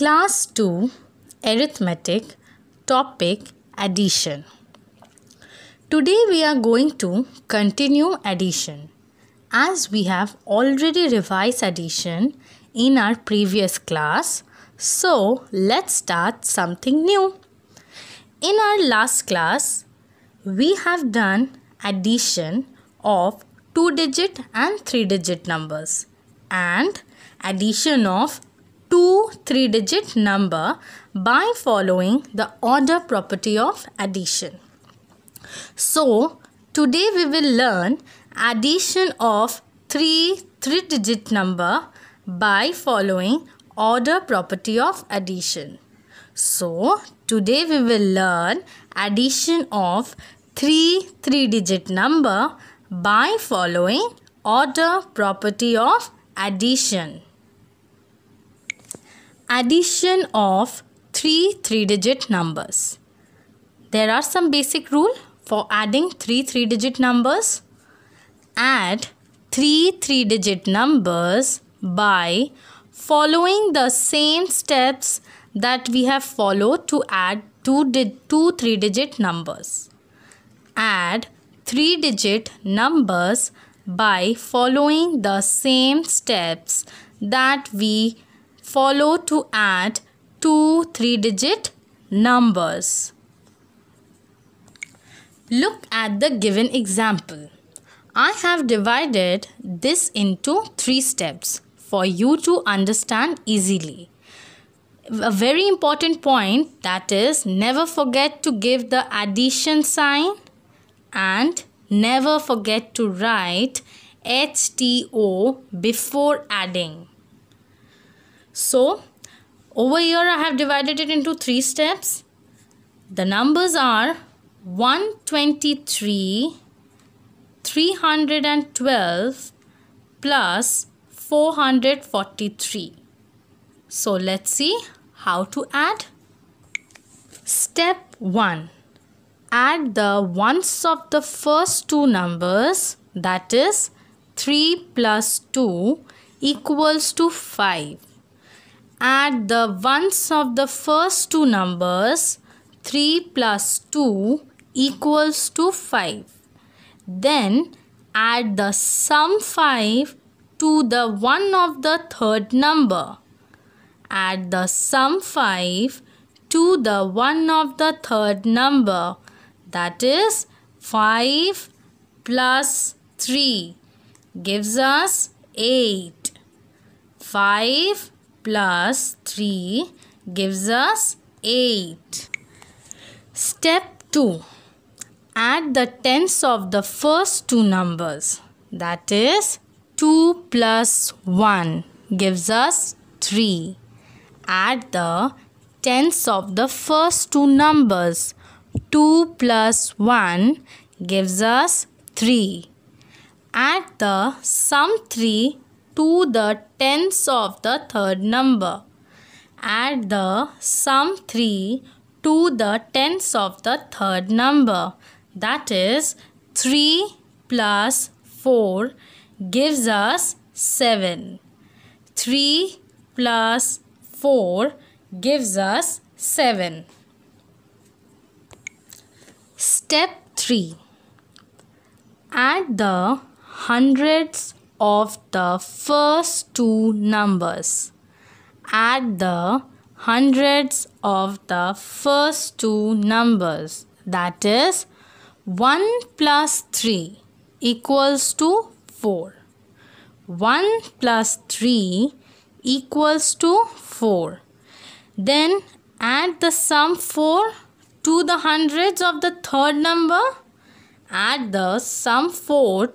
Class 2 Arithmetic Topic Addition. Today we are going to continue addition as we have already revised addition in our previous class. So let's start something new. In our last class, we have done addition of two digit and three digit numbers and addition of two three digit number by following the order property of addition. So, today we will learn addition of three three digit number by following order property of addition. So, today we will learn addition of three three digit number by following order property of addition addition of three three-digit numbers. There are some basic rule for adding three three-digit numbers. Add three three-digit numbers by following the same steps that we have followed to add two, two three-digit numbers. Add three-digit numbers by following the same steps that we follow to add two three digit numbers. Look at the given example. I have divided this into three steps for you to understand easily. A very important point that is never forget to give the addition sign and never forget to write HTO before adding. So over here I have divided it into three steps. The numbers are 123, 312 plus 443. So let's see how to add. Step 1. Add the ones of the first two numbers that is 3 plus 2 equals to 5 add the ones of the first two numbers 3 plus 2 equals to 5. Then add the sum 5 to the 1 of the third number. Add the sum 5 to the 1 of the third number that is 5 plus 3 gives us 8. 5 plus 3 gives us 8. Step 2. Add the tens of the first two numbers. That is 2 plus 1 gives us 3. Add the tens of the first two numbers. 2 plus 1 gives us 3. Add the sum 3 to the tens of the third number. Add the sum 3 to the tens of the third number. That is 3 plus 4 gives us 7. 3 plus 4 gives us 7. Step 3. Add the hundreds of the first two numbers. Add the hundreds of the first two numbers. That is 1 plus 3 equals to 4. 1 plus 3 equals to 4. Then add the sum 4 to the hundreds of the third number. Add the sum 4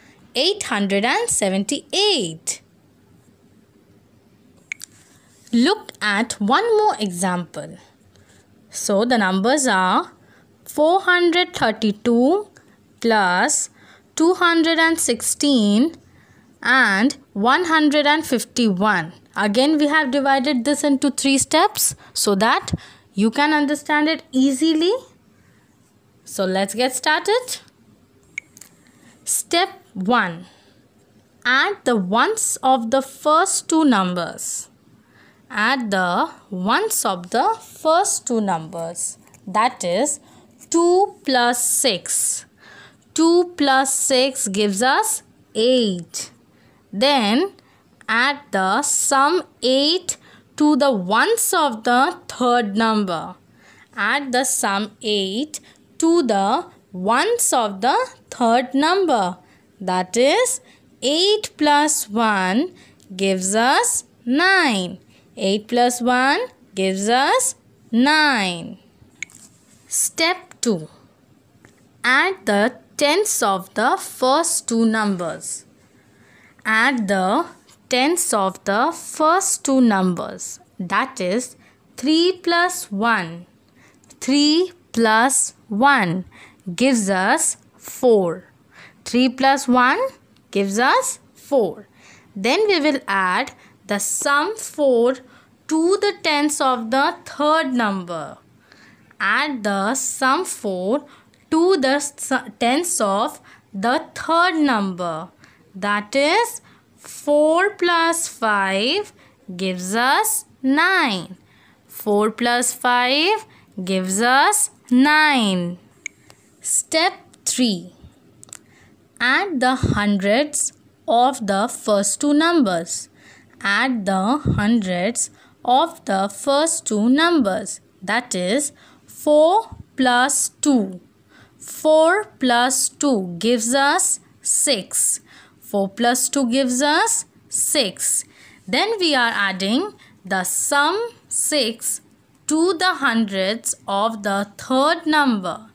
878. Look at one more example. So the numbers are 432 plus 216 and 151. Again we have divided this into three steps so that you can understand it easily. So let's get started. Step 1. Add the ones of the first two numbers. Add the ones of the first two numbers. That is 2 plus 6. 2 plus 6 gives us 8. Then add the sum 8 to the ones of the third number. Add the sum 8 to the ones of the third number that is 8 plus 1 gives us 9. 8 plus 1 gives us 9. Step 2. Add the tens of the first two numbers. Add the tens of the first two numbers. That is 3 plus 1. 3 plus 1 gives us 4. 3 plus 1 gives us 4. Then we will add the sum 4 to the tens of the third number. Add the sum 4 to the tens of the third number. That is 4 plus 5 gives us 9. 4 plus 5 gives us 9. Step 3. Add the hundreds of the first two numbers. Add the hundreds of the first two numbers. That is 4 plus 2. 4 plus 2 gives us 6. 4 plus 2 gives us 6. Then we are adding the sum 6 to the hundreds of the third number.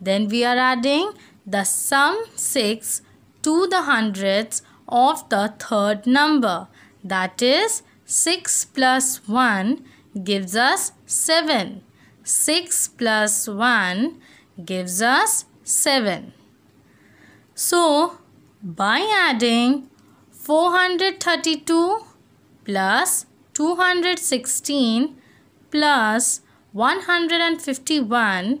Then we are adding the sum 6 to the hundredths of the third number. That is 6 plus 1 gives us 7. 6 plus 1 gives us 7. So, by adding 432 plus 216 plus 151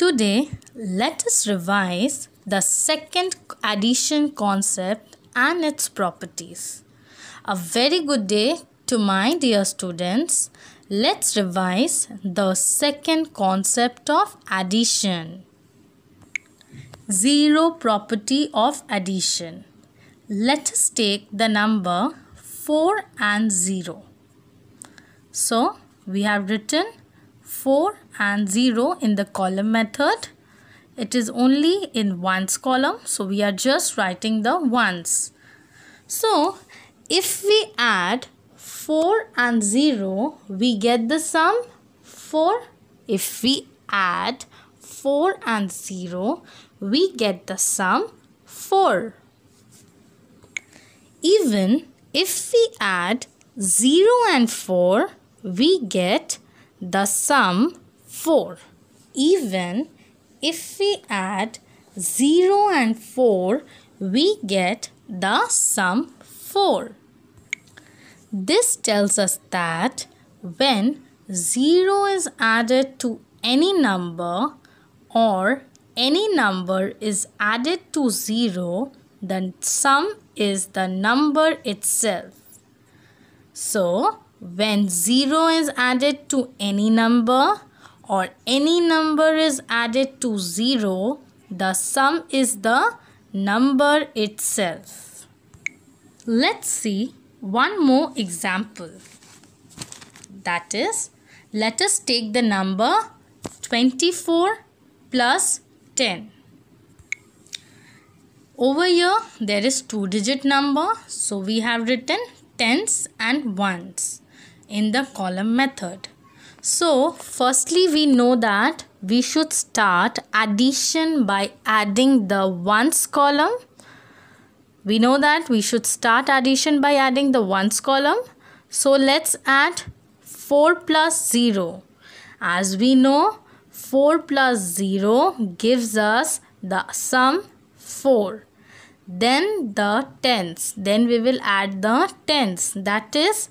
Today, let us revise the second addition concept and its properties. A very good day to my dear students. Let's revise the second concept of addition. Zero property of addition. Let us take the number 4 and 0. So, we have written 4 and 0 in the column method. It is only in ones column. So we are just writing the ones. So if we add 4 and 0, we get the sum 4. If we add 4 and 0, we get the sum 4. Even if we add 0 and 4, we get the sum 4. Even if we add 0 and 4, we get the sum 4. This tells us that when 0 is added to any number or any number is added to 0, the sum is the number itself. So, when 0 is added to any number, or any number is added to 0, the sum is the number itself. Let's see one more example. That is, let us take the number 24 plus 10. Over here, there is two digit number. So, we have written tens and ones in the column method. So firstly we know that we should start addition by adding the ones column. We know that we should start addition by adding the ones column. So let's add 4 plus 0. As we know 4 plus 0 gives us the sum 4 then the tens then we will add the tens that is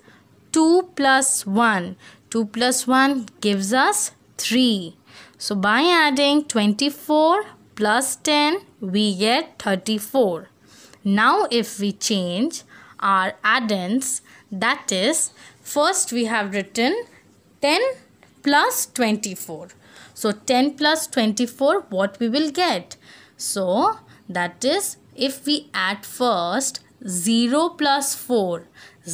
2 plus 1 2 plus 1 gives us 3. So by adding 24 plus 10 we get 34. Now if we change our addends that is first we have written 10 plus 24. So 10 plus 24 what we will get? So that is if we add first 0 plus 4.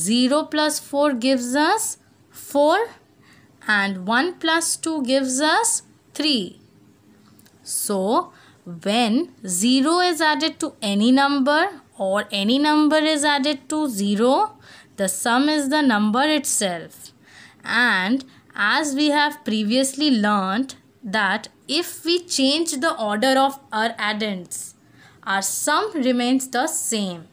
0 plus 4 gives us 4 and 1 plus 2 gives us 3. So, when 0 is added to any number or any number is added to 0, the sum is the number itself. And as we have previously learnt that if we change the order of our addends, our sum remains the same.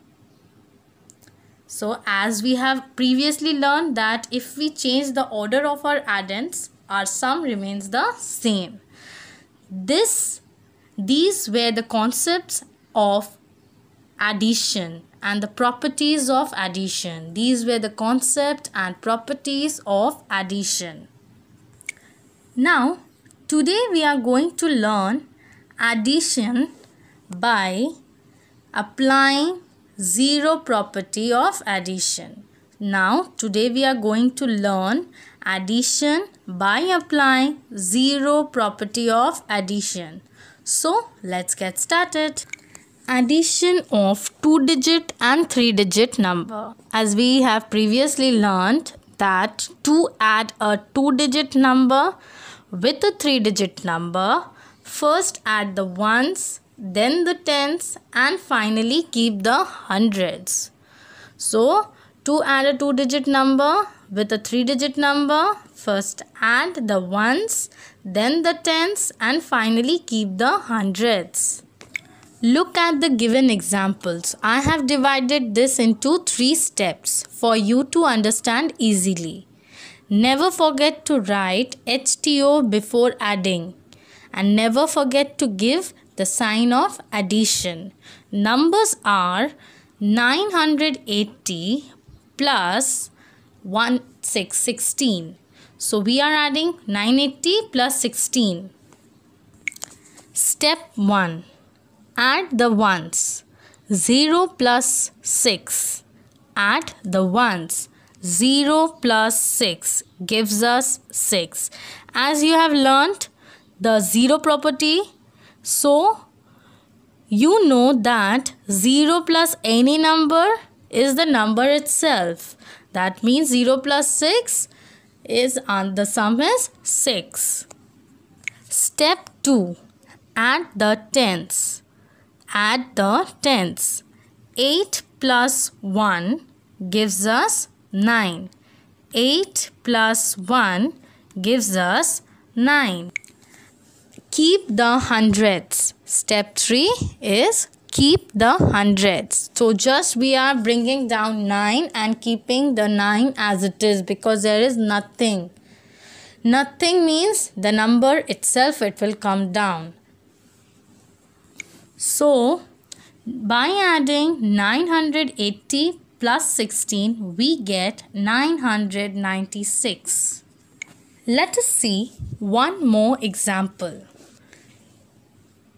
So as we have previously learned that if we change the order of our addends, our sum remains the same. This, these were the concepts of addition and the properties of addition. These were the concept and properties of addition. Now, today we are going to learn addition by applying zero property of addition. Now today we are going to learn addition by applying zero property of addition. So let's get started. Addition of two digit and three digit number. As we have previously learned that to add a two digit number with a three digit number, first add the ones then the tens and finally keep the hundreds. So to add a 2 digit number with a 3 digit number. First add the ones, then the tens and finally keep the hundreds. Look at the given examples. I have divided this into three steps for you to understand easily. Never forget to write HTO before adding and never forget to give the sign of addition. Numbers are 980 plus 1616. So we are adding 980 plus 16. Step 1. Add the ones. 0 plus 6. Add the ones. 0 plus 6 gives us 6. As you have learnt, the 0 property so, you know that 0 plus any number is the number itself. That means 0 plus 6 is and the sum is 6. Step 2. Add the tens. Add the tens. 8 plus 1 gives us 9. 8 plus 1 gives us 9 keep the hundreds. Step 3 is keep the hundreds. So just we are bringing down 9 and keeping the 9 as it is because there is nothing. Nothing means the number itself it will come down. So by adding 980 plus 16 we get 996. Let us see one more example.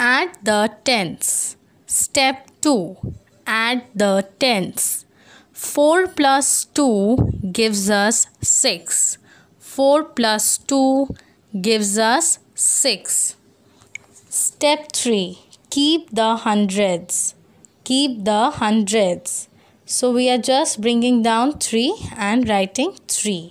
Add the tens. Step 2. Add the tens. 4 plus 2 gives us 6. 4 plus 2 gives us 6. Step 3. Keep the hundreds. Keep the hundreds. So we are just bringing down 3 and writing 3.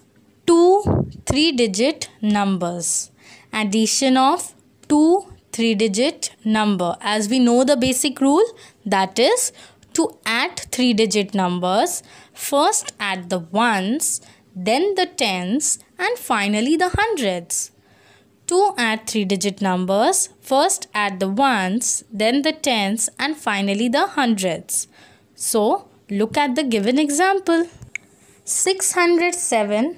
two three digit numbers. Addition of two three digit number. As we know the basic rule that is to add three digit numbers. First add the ones, then the tens and finally the hundreds. To add three digit numbers, first add the ones, then the tens and finally the hundreds. So look at the given example. 607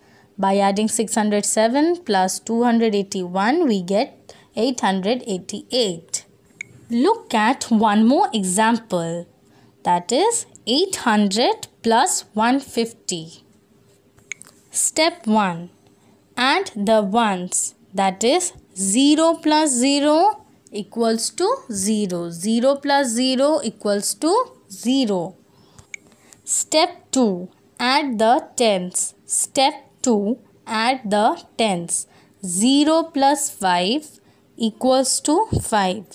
By adding 607 plus 281, we get 888. Look at one more example. That is 800 plus 150. Step 1. Add the ones. That is 0 plus 0 equals to 0. 0 plus 0 equals to 0. Step 2. Add the tens. Step to add the tens. 0 plus 5 equals to 5.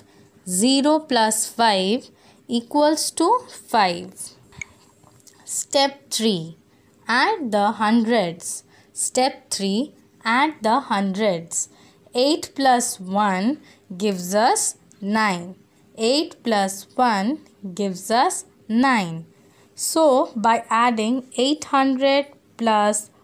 0 plus 5 equals to 5. Step 3. Add the hundreds. Step 3. Add the hundreds. 8 plus 1 gives us 9. 8 plus 1 gives us 9. So, by adding 800 plus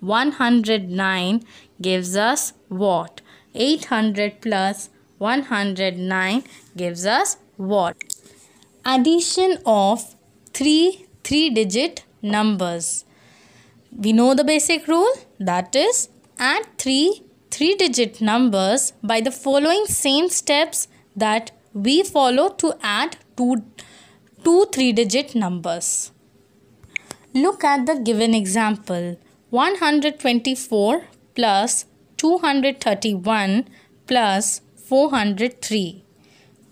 109 gives us what? 800 plus 109 gives us what? Addition of three three-digit numbers. We know the basic rule that is add three three-digit numbers by the following same steps that we follow to add two, two three-digit numbers. Look at the given example. 124 plus 231 plus 403.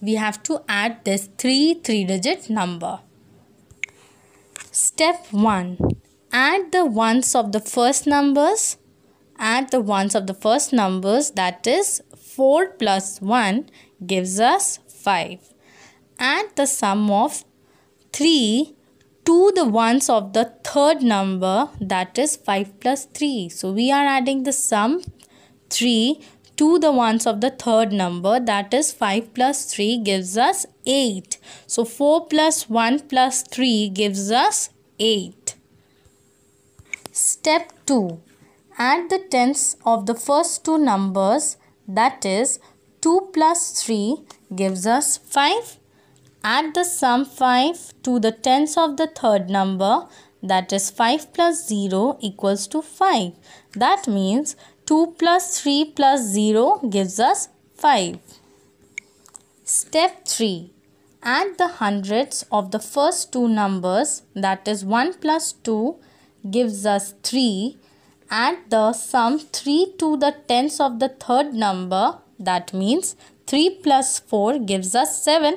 We have to add this three three digit number. Step 1. Add the ones of the first numbers. Add the ones of the first numbers that is 4 plus 1 gives us 5. Add the sum of 3 to the ones of the third number that is 5 plus 3. So we are adding the sum 3 to the ones of the third number that is 5 plus 3 gives us 8. So 4 plus 1 plus 3 gives us 8. Step 2. Add the tens of the first two numbers that is 2 plus 3 gives us 5 Add the sum 5 to the tens of the third number that is 5 plus 0 equals to 5. That means 2 plus 3 plus 0 gives us 5. Step 3. Add the hundreds of the first two numbers that is 1 plus 2 gives us 3. Add the sum 3 to the tens of the third number that means 3 plus 4 gives us 7.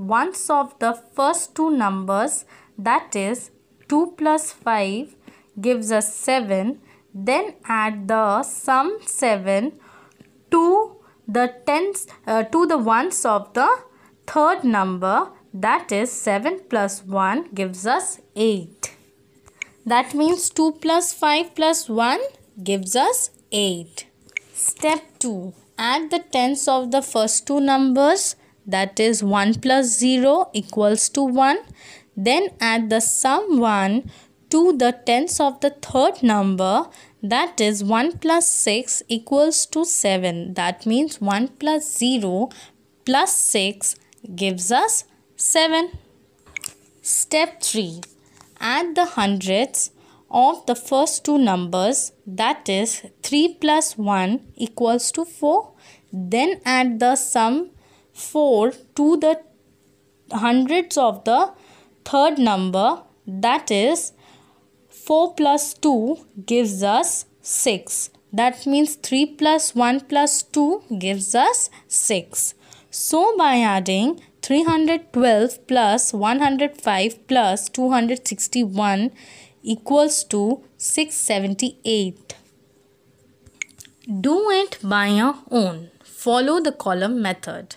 ones of the first two numbers that is 2 plus 5 gives us 7 then add the sum 7 to the tens uh, to the ones of the third number that is 7 plus 1 gives us 8 that means 2 plus 5 plus 1 gives us 8 step 2 add the tens of the first two numbers that is 1 plus 0 equals to 1. Then add the sum 1 to the tens of the third number that is 1 plus 6 equals to 7. That means 1 plus 0 plus 6 gives us 7. Step 3. Add the hundreds of the first two numbers that is 3 plus 1 equals to 4. Then add the sum 4 to the hundreds of the third number that is 4 plus 2 gives us 6. That means 3 plus 1 plus 2 gives us 6. So by adding 312 plus 105 plus 261 equals to 678. Do it by your own. Follow the column method.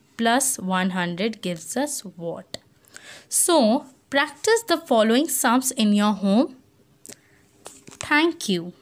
plus 100 gives us what? So, practice the following sums in your home. Thank you.